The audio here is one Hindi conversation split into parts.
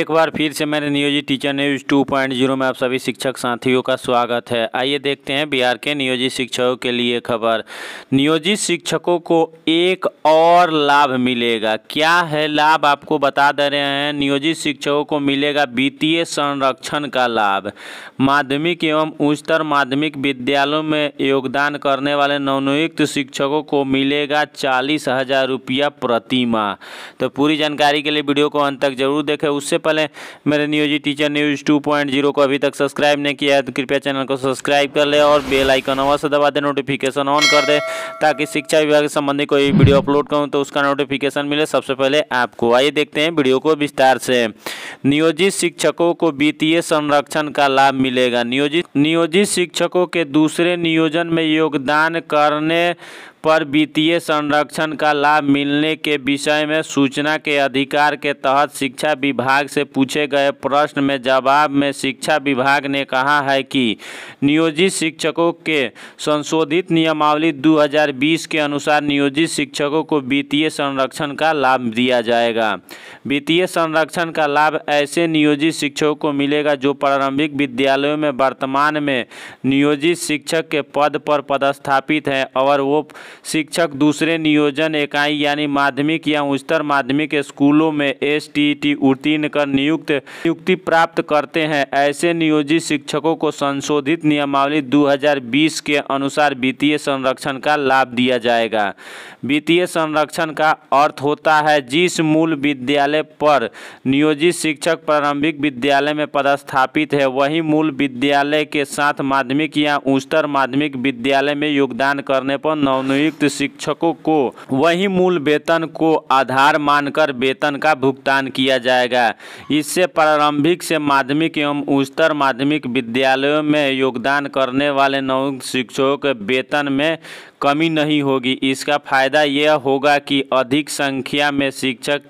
एक बार फिर से मेरे नियोजित teacher news two point zero में आप सभी शिक्षक साथियों का स्वागत है आइए देखते हैं बिहार के नियोजित शिक्षकों के लिए खबर नियोजित शिक्षकों को एक और लाभ मिलेगा क्या है लाभ आपको बता दे रहे हैं नियोजित शिक्षकों को मिलेगा वित्तीय संरक्षण का लाभ माध्यमिक एवं उच्चतर माध्यमिक विद्यालयों में योगदान करने वाले नवनियुक्त शिक्षकों को मिलेगा चालीस हज़ार रुपया प्रतिमा तो पूरी जानकारी के लिए वीडियो को अंत तक जरूर देखें उससे सिंपल है मेरे न्यूजी teacher news two point zero को अभी तक सब्सक्राइब नहीं किया है तो कृपया चैनल को सब्सक्राइब कर ले और बेल आइकन अवश्य दबा दे नोटिफिकेशन ऑन कर दे ताकि शिक्षा विभाग से संबंधित कोई वीडियो अपलोड करूँ तो उसका नोटिफिकेशन मिले सबसे पहले आपको आइए देखते हैं वीडियो को विस्तार से नियोजित शिक्षकों को वित्तीय संरक्षण का लाभ मिलेगा नियोजित नियोजित शिक्षकों के दूसरे नियोजन में योगदान करने पर वित्तीय संरक्षण का लाभ मिलने के विषय में सूचना के अधिकार के तहत शिक्षा विभाग से पूछे गए प्रश्न में जवाब में शिक्षा विभाग ने कहा है कि नियोजित शिक्षकों के संशोधित नियमावली 2020 के अनुसार नियोजित शिक्षकों को वित्तीय संरक्षण का लाभ दिया जाएगा वित्तीय संरक्षण का लाभ ऐसे नियोजित शिक्षकों को मिलेगा जो प्रारंभिक विद्यालयों में वर्तमान में नियोजित शिक्षक के पद पर पदस्थापित हैं और वो शिक्षक दूसरे नियोजन इकाई यानी माध्यमिक या उच्चतर माध्यमिक स्कूलों में एस टी उत्तीर्ण कर नियुक्त नियुक्ति प्राप्त करते हैं ऐसे नियोजित शिक्षकों को संशोधित नियमावली 2020 के अनुसार वित्तीय संरक्षण का लाभ दिया जाएगा वित्तीय संरक्षण का अर्थ होता है जिस मूल विद्यालय पर नियोजित शिक्षक प्रारंभिक विद्यालय में पदस्थापित है वही मूल विद्यालय के साथ माध्यमिक या उच्चतर माध्यमिक विद्यालय में योगदान करने पर नवनियुक्त नियुक्त शिक्षकों को वही मूल वेतन को आधार मानकर वेतन का भुगतान किया जाएगा इससे प्रारंभिक से माध्यमिक एवं उच्चतर माध्यमिक विद्यालयों में योगदान करने वाले नव शिक्षकों के वेतन में कमी नहीं होगी इसका फायदा यह होगा कि अधिक संख्या में शिक्षक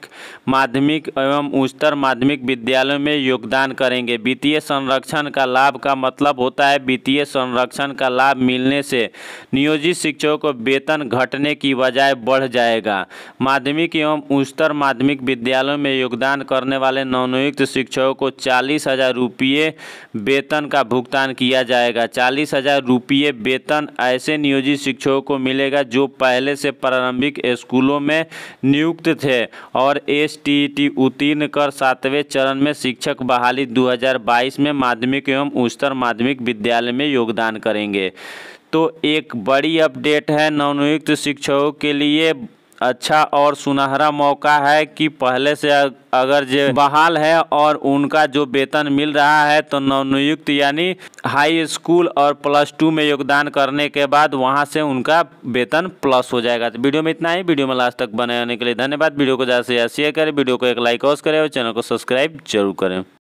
माध्यमिक एवं उच्चतर माध्यमिक विद्यालयों में योगदान करेंगे वित्तीय संरक्षण का लाभ का मतलब होता है वित्तीय संरक्षण का लाभ मिलने से नियोजित शिक्षकों को वेतन वेतन घटने की बजाय बढ़ जाएगा माध्यमिक एवं उच्चतर माध्यमिक विद्यालयों में योगदान करने वाले नवनियुक्त शिक्षकों को चालीस हज़ार रुपये वेतन का भुगतान किया जाएगा चालीस हज़ार रुपये वेतन ऐसे नियोजित शिक्षकों को मिलेगा जो पहले से प्रारंभिक स्कूलों में नियुक्त थे और एस उत्तीर्ण कर सातवें चरण में शिक्षक बहाली दो में माध्यमिक एवं उच्चतर माध्यमिक विद्यालय में योगदान करेंगे तो एक बड़ी अपडेट है नवनियुक्त शिक्षकों के लिए अच्छा और सुनहरा मौका है कि पहले से अगर जो बहाल है और उनका जो वेतन मिल रहा है तो नवनियुक्त यानी हाई स्कूल और प्लस टू में योगदान करने के बाद वहां से उनका वेतन प्लस हो जाएगा तो वीडियो में इतना ही वीडियो में लास्ट तक बने रहने के लिए धन्यवाद वीडियो को ज़्यादा से ज़्यादा शेयर करें वीडियो को एक लाइक और करें और चैनल को सब्सक्राइब जरूर करें